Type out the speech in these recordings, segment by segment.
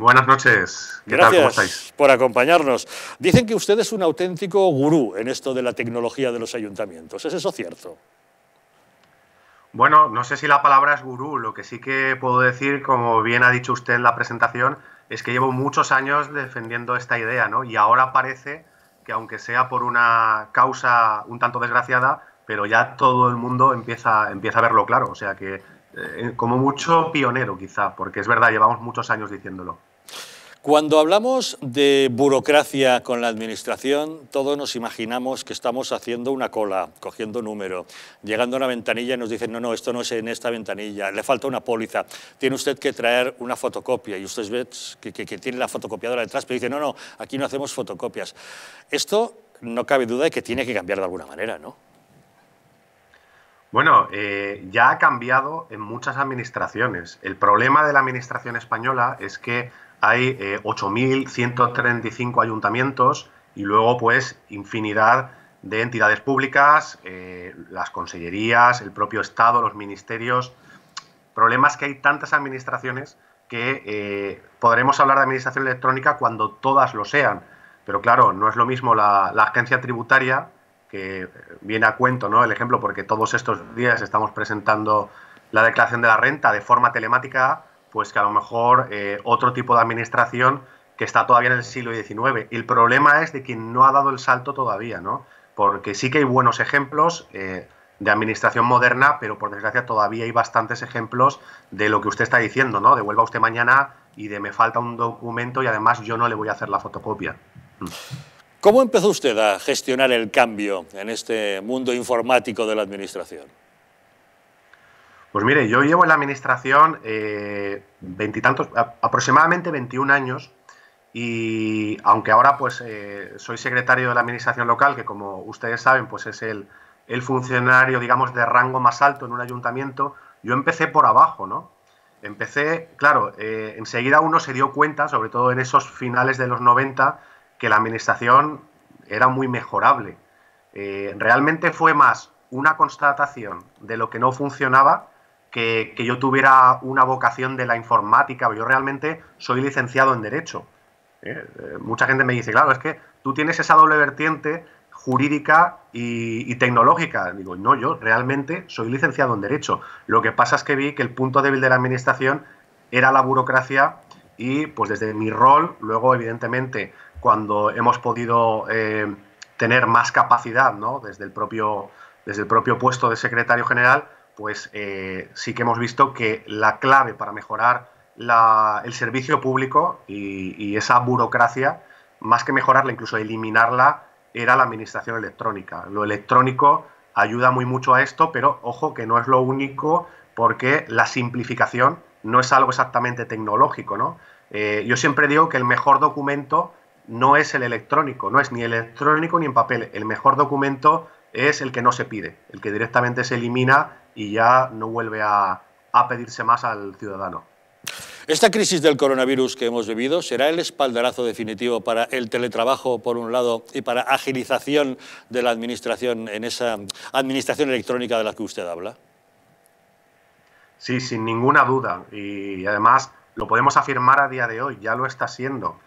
Buenas noches. ¿Qué Gracias tal? ¿Cómo estáis? por acompañarnos. Dicen que usted es un auténtico gurú en esto de la tecnología de los ayuntamientos. ¿Es eso cierto? Bueno, no sé si la palabra es gurú. Lo que sí que puedo decir, como bien ha dicho usted en la presentación, es que llevo muchos años defendiendo esta idea, ¿no? Y ahora parece que, aunque sea por una causa un tanto desgraciada, pero ya todo el mundo empieza, empieza a verlo claro. O sea que, eh, como mucho pionero quizá, porque es verdad, llevamos muchos años diciéndolo. Cuando hablamos de burocracia con la administración, todos nos imaginamos que estamos haciendo una cola, cogiendo número, llegando a una ventanilla y nos dicen, no, no, esto no es en esta ventanilla, le falta una póliza, tiene usted que traer una fotocopia y usted ve que, tiene la fotocopiadora detrás, pero dice, no, no, aquí no hacemos fotocopias. Esto no cabe duda de que tiene que cambiar de alguna manera, ¿no? Bueno, eh, ya ha cambiado en muchas administraciones. El problema de la administración española es que hay eh, 8.135 ayuntamientos y luego pues infinidad de entidades públicas, eh, las consellerías, el propio Estado, los ministerios. Problemas que hay tantas administraciones que eh, podremos hablar de administración electrónica cuando todas lo sean. Pero claro, no es lo mismo la, la agencia tributaria, que eh, viene a cuento ¿no? el ejemplo, porque todos estos días estamos presentando la declaración de la renta de forma telemática pues que a lo mejor eh, otro tipo de administración que está todavía en el siglo XIX. El problema es de quien no ha dado el salto todavía, ¿no? Porque sí que hay buenos ejemplos eh, de administración moderna, pero por desgracia todavía hay bastantes ejemplos de lo que usted está diciendo, ¿no? Devuelva usted mañana y de me falta un documento y además yo no le voy a hacer la fotocopia. ¿Cómo empezó usted a gestionar el cambio en este mundo informático de la administración? Pues mire, yo llevo en la administración eh, veintitantos, aproximadamente 21 años y aunque ahora pues eh, soy secretario de la administración local, que como ustedes saben pues es el, funcionario digamos de rango más alto en un ayuntamiento, yo empecé por abajo, ¿no? Empecé, claro, eh, enseguida uno se dio cuenta, sobre todo en esos finales de los 90, que la administración era muy mejorable. realmente fue más una constatación de lo que no funcionaba que, yo tuviera una vocación de la informática, yo realmente soy licenciado en Derecho. ¿eh? Eh, mucha gente me dice, claro, es que tú tienes esa doble vertiente jurídica y, tecnológica. Digo, no, yo realmente soy licenciado en Derecho. Lo que pasa es que vi que el punto débil de la Administración era la burocracia y pues desde mi rol, luego evidentemente cuando hemos podido eh, tener más capacidad, ¿no? Desde el propio, desde el propio puesto de secretario general, pues eh, sí que hemos visto que la clave para mejorar el servicio público y, esa burocracia, más que mejorarla, incluso eliminarla, era la administración electrónica. Lo electrónico ayuda muy mucho a esto, pero ojo que no es lo único porque la simplificación no es algo exactamente tecnológico. ¿no? Eh, yo siempre digo que el mejor documento no es el electrónico, no es ni electrónico ni en papel. El mejor documento es el que no se pide, el que directamente se elimina y ya no vuelve a, pedirse más al ciudadano. Esta crisis del coronavirus que hemos vivido será el espaldarazo definitivo para el teletrabajo, por un lado, y para agilización de la administración en esa administración electrónica de la que usted habla. Sí, sin ninguna duda. Y además lo podemos afirmar a día de hoy, ya lo está siendo.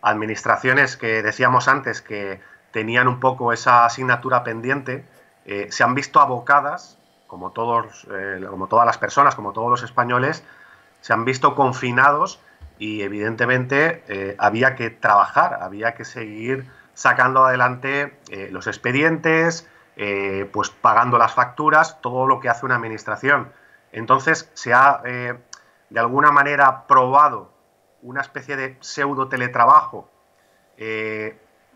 Administraciones que decíamos antes que tenían un poco esa asignatura pendiente, eh, se han visto abocadas, como, todos, eh, como todas las personas, como todos los españoles, se han visto confinados y evidentemente eh, había que trabajar, había que seguir sacando adelante los expedientes, pues pagando las facturas, todo lo que hace una administración. Entonces se ha de alguna manera probado una especie de pseudo teletrabajo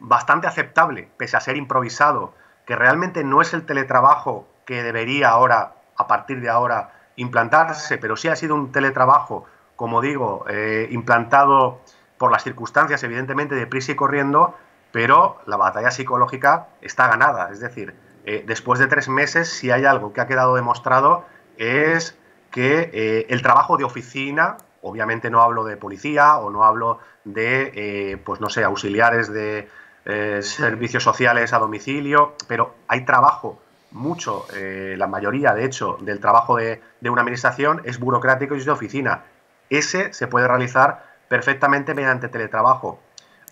bastante aceptable, pese a ser improvisado, que realmente no es el teletrabajo que debería ahora, a partir de ahora, implantarse, pero sí ha sido un teletrabajo, como digo, eh, implantado por las circunstancias, evidentemente, de prisa y corriendo, pero la batalla psicológica está ganada. Es decir, eh, después de tres meses, si hay algo que ha quedado demostrado, es que eh, el trabajo de oficina, obviamente no hablo de policía o no hablo de, pues no sé, auxiliares de, eh, servicios sociales a domicilio, pero hay trabajo mucho, eh, la mayoría de hecho, del trabajo de, una administración es burocrático y es de oficina. Ese se puede realizar perfectamente mediante teletrabajo.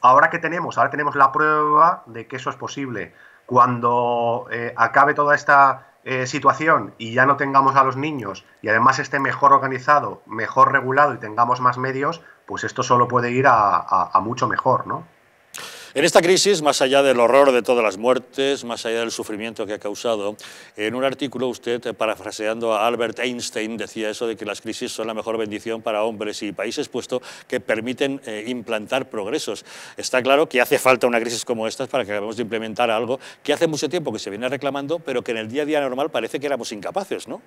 Ahora que tenemos, ahora tenemos la prueba de que eso es posible. Cuando eh, acabe toda esta situación y ya no tengamos a los niños y además esté mejor organizado, mejor regulado y tengamos más medios, pues esto solo puede ir a, a mucho mejor, ¿no? En esta crisis, más allá del horror de todas las muertes, más allá del sufrimiento que ha causado, en un artículo usted, eh, parafraseando a Albert Einstein, decía eso de que las crisis son la mejor bendición para hombres y países, puesto que permiten eh, implantar progresos. Está claro que hace falta una crisis como esta para que acabemos de implementar algo que hace mucho tiempo que se viene reclamando, pero que en el día a día normal parece que éramos incapaces, ¿no?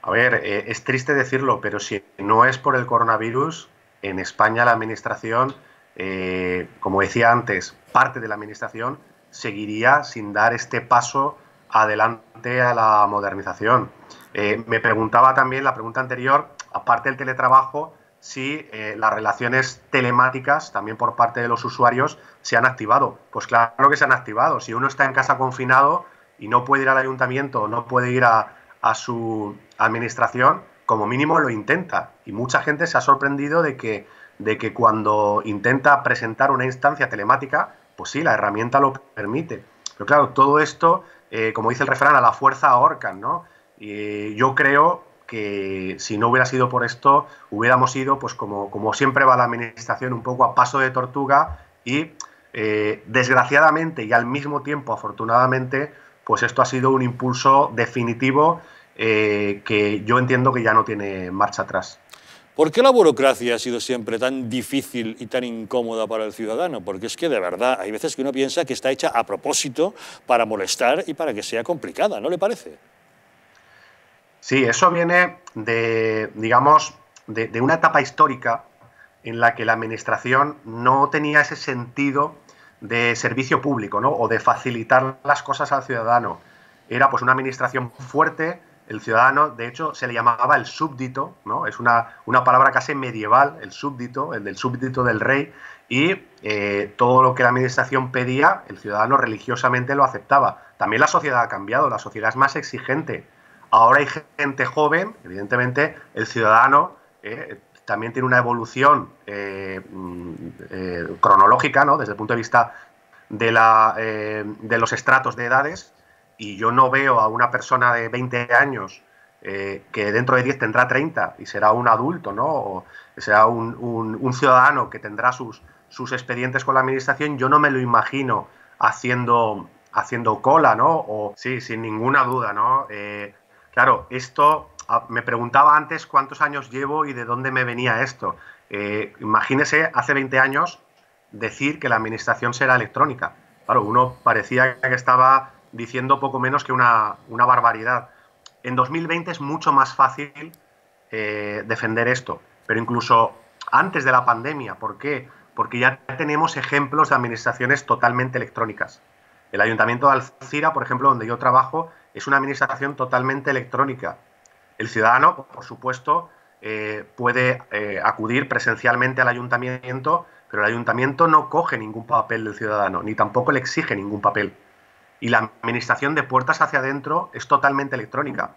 A ver, eh, es triste decirlo, pero si no es por el coronavirus, en España la administración eh, como decía antes, parte de la Administración seguiría sin dar este paso adelante a la modernización. Eh, me preguntaba también la pregunta anterior, aparte del teletrabajo, si eh, las relaciones telemáticas también por parte de los usuarios se han activado. Pues claro que se han activado. Si uno está en casa confinado y no puede ir al ayuntamiento, no puede ir a su administración, como mínimo lo intenta. Y mucha gente se ha sorprendido de que de que cuando intenta presentar una instancia telemática, pues sí, la herramienta lo permite. Pero claro, todo esto, eh, como dice el refrán, a la fuerza ahorcan, ¿no? Y yo creo que si no hubiera sido por esto, hubiéramos ido, pues como, como siempre va la administración, un poco a paso de tortuga y eh, desgraciadamente y al mismo tiempo, afortunadamente, pues esto ha sido un impulso definitivo eh, que yo entiendo que ya no tiene marcha atrás. ¿Por qué la burocracia ha sido siempre tan difícil y tan incómoda para el ciudadano? Porque es que de verdad hay veces que uno piensa que está hecha a propósito para molestar y para que sea complicada, ¿no le parece? Sí, eso viene de, digamos, de, una etapa histórica en la que la administración no tenía ese sentido de servicio público, ¿no? O de facilitar las cosas al ciudadano. Era pues una administración fuerte, el ciudadano, de hecho, se le llamaba el súbdito, ¿no? Es una, una palabra casi medieval, el súbdito, el del súbdito del rey, y eh, todo lo que la administración pedía, el ciudadano religiosamente lo aceptaba. También la sociedad ha cambiado, la sociedad es más exigente. Ahora hay gente joven, evidentemente, el ciudadano eh, también tiene una evolución eh, mm, cronológica, ¿no? Desde el punto de vista de, la, de los estratos de edades, y yo no veo a una persona de 20 años eh, que dentro de 10 tendrá 30 y será un adulto, ¿no? O será un, ciudadano que tendrá sus, sus expedientes con la administración, yo no me lo imagino haciendo, haciendo cola, ¿no? O sí, sin ninguna duda, ¿no? Eh, claro, esto, me preguntaba antes cuántos años llevo y de dónde me venía esto. Eh, imagínese hace 20 años decir que la administración será electrónica. Claro, uno parecía que estaba diciendo poco menos que una, barbaridad. En 2020 es mucho más fácil eh, defender esto, pero incluso antes de la pandemia, ¿por qué? Porque ya tenemos ejemplos de administraciones totalmente electrónicas. El Ayuntamiento de Alcira, por ejemplo, donde yo trabajo, es una administración totalmente electrónica. El ciudadano, por supuesto, eh, puede eh, acudir presencialmente al ayuntamiento, pero el ayuntamiento no coge ningún papel del ciudadano, ni tampoco le exige ningún papel y la administración de puertas hacia adentro es totalmente electrónica.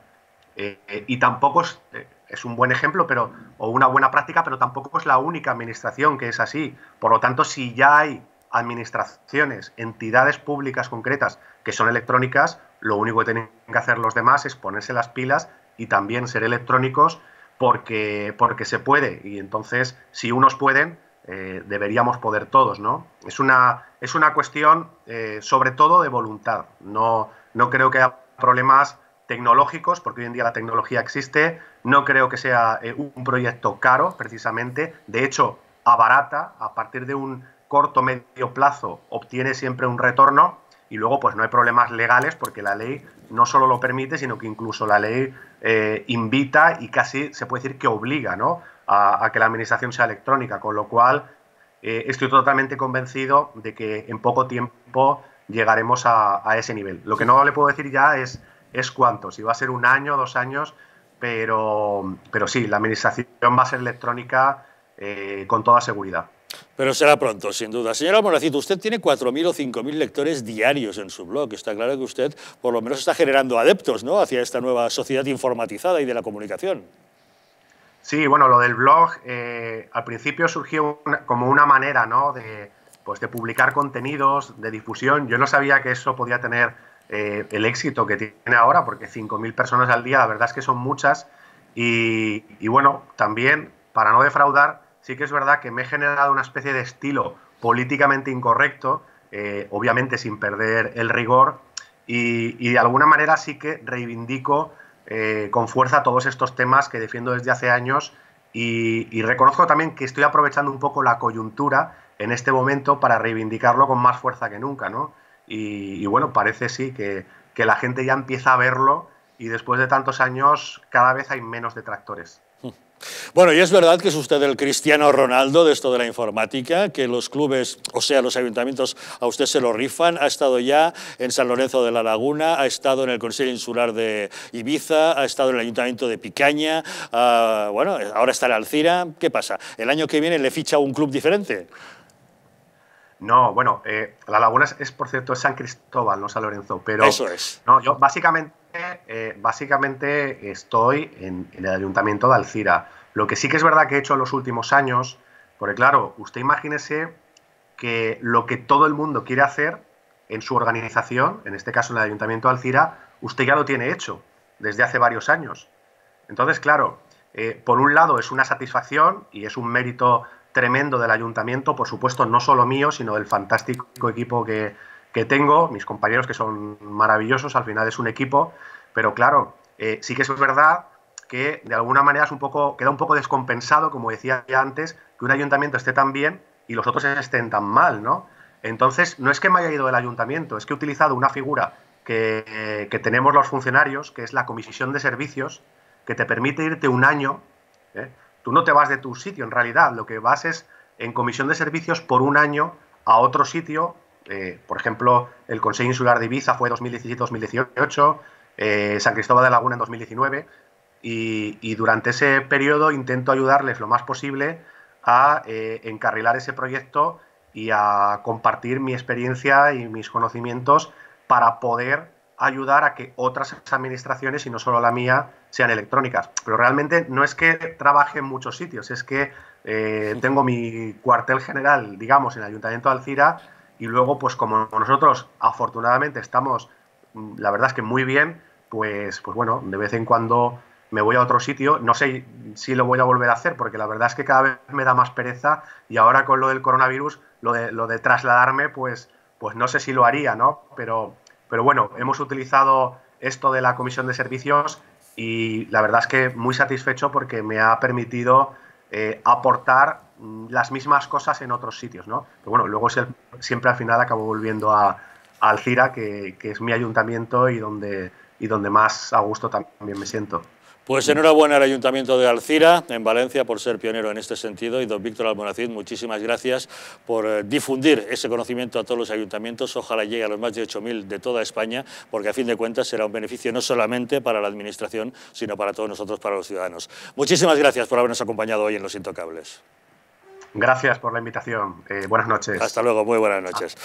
Eh, eh, y tampoco es, eh, es, un buen ejemplo pero, o una buena práctica, pero tampoco es la única administración que es así. Por lo tanto, si ya hay administraciones, entidades públicas concretas que son electrónicas, lo único que tienen que hacer los demás es ponerse las pilas y también ser electrónicos porque, porque se puede. Y entonces, si unos pueden, eh, deberíamos poder todos, ¿no? Es una, es una cuestión eh, sobre todo de voluntad. No, no creo que haya problemas tecnológicos, porque hoy en día la tecnología existe. No creo que sea eh, un proyecto caro, precisamente. De hecho, abarata, a partir de un corto medio plazo, obtiene siempre un retorno y luego pues no hay problemas legales porque la ley no solo lo permite, sino que incluso la ley eh, invita y casi se puede decir que obliga a, que la administración sea electrónica, con lo cual eh, estoy totalmente convencido de que en poco tiempo llegaremos a, ese nivel. Lo que no le puedo decir ya es, es cuánto, si va a ser un año, dos años, pero, pero sí, la administración va a ser electrónica eh, con toda seguridad. Pero será pronto, sin duda. Señora Moracito, usted tiene 4.000 o 5.000 lectores diarios en su blog. Está claro que usted por lo menos está generando adeptos ¿no? hacia esta nueva sociedad informatizada y de la comunicación. Sí, bueno, lo del blog eh, al principio surgió como una manera ¿no? de, pues, de publicar contenidos, de difusión. Yo no sabía que eso podía tener eh, el éxito que tiene ahora, porque 5.000 personas al día, la verdad es que son muchas. y bueno, también, para no defraudar, sí que es verdad que me he generado una especie de estilo políticamente incorrecto, eh, obviamente sin perder el rigor, y, de alguna manera sí que reivindico eh, con fuerza todos estos temas que defiendo desde hace años y, reconozco también que estoy aprovechando un poco la coyuntura en este momento para reivindicarlo con más fuerza que nunca, ¿no? Y, bueno, parece sí que la gente ya empieza a verlo y después de tantos años cada vez hay menos detractores. Bueno, y es verdad que es usted el cristiano Ronaldo de esto de la informática, que los clubes, o sea, los ayuntamientos a usted se lo rifan, ha estado ya en San Lorenzo de la Laguna, ha estado en el Consejo Insular de Ibiza, ha estado en el Ayuntamiento de Picaña, ah, bueno, ahora está en Alcira, ¿qué pasa? ¿El año que viene le ficha un club diferente? No, bueno, eh, La Laguna es, por cierto, San Cristóbal, no San Lorenzo, pero... Eso es. No, yo básicamente eh, básicamente estoy en, el ayuntamiento de Alcira. Lo que sí que es verdad que he hecho en los últimos años, porque claro, usted imagínese que lo que todo el mundo quiere hacer en su organización, en este caso en el ayuntamiento de Alcira, usted ya lo tiene hecho desde hace varios años. Entonces, claro, eh, por un lado es una satisfacción y es un mérito tremendo del ayuntamiento, por supuesto, no solo mío, sino del fantástico equipo que, que tengo, mis compañeros que son maravillosos, al final es un equipo, pero claro, eh, sí que es verdad que de alguna manera es un poco, queda un poco descompensado, como decía antes, que un ayuntamiento esté tan bien y los otros estén tan mal, ¿no? Entonces, no es que me haya ido del ayuntamiento, es que he utilizado una figura que, tenemos los funcionarios, que es la comisión de servicios, que te permite irte un año. ¿eh? Tú no te vas de tu sitio, en realidad, lo que vas es en comisión de servicios por un año a otro sitio eh, por ejemplo, el Consejo Insular de Ibiza fue 2017-2018, eh, San Cristóbal de Laguna en 2019, y, durante ese periodo intento ayudarles lo más posible a eh, encarrilar ese proyecto y a compartir mi experiencia y mis conocimientos para poder ayudar a que otras administraciones, y no solo la mía, sean electrónicas. Pero realmente no es que trabaje en muchos sitios, es que tengo mi cuartel general, digamos, en el Ayuntamiento de Alcira, y luego, pues como nosotros afortunadamente estamos, mm, la verdad es que muy bien, pues, pues bueno, de vez en cuando me voy a otro sitio. No sé si lo voy a volver a hacer, porque la verdad es que cada vez me da más pereza y ahora con lo del coronavirus, lo de, lo de trasladarme, pues, pues no sé si lo haría, ¿no? Pero, pero bueno, hemos utilizado esto de la comisión de servicios y la verdad es que muy satisfecho porque me ha permitido eh, aportar Mm, las mismas cosas en otros sitios, ¿no? Pero bueno, luego siempre al final acabo volviendo a, Alcira, que, es mi ayuntamiento y donde, y donde más a gusto también me siento. Pues enhorabuena al Ayuntamiento de Alcira, en Valencia, por ser pionero en este sentido. Y don Víctor Almonacid, muchísimas gracias por eh, difundir ese conocimiento a todos los ayuntamientos. Ojalá llegue a los más de 8.000 de toda España, porque a fin de cuentas será un beneficio no solamente para la Administración, sino para todos nosotros, para los ciudadanos. Muchísimas gracias por habernos acompañado hoy en Los Intocables. Gracias por la invitación. Eh, buenas noches. Hasta luego, muy buenas noches.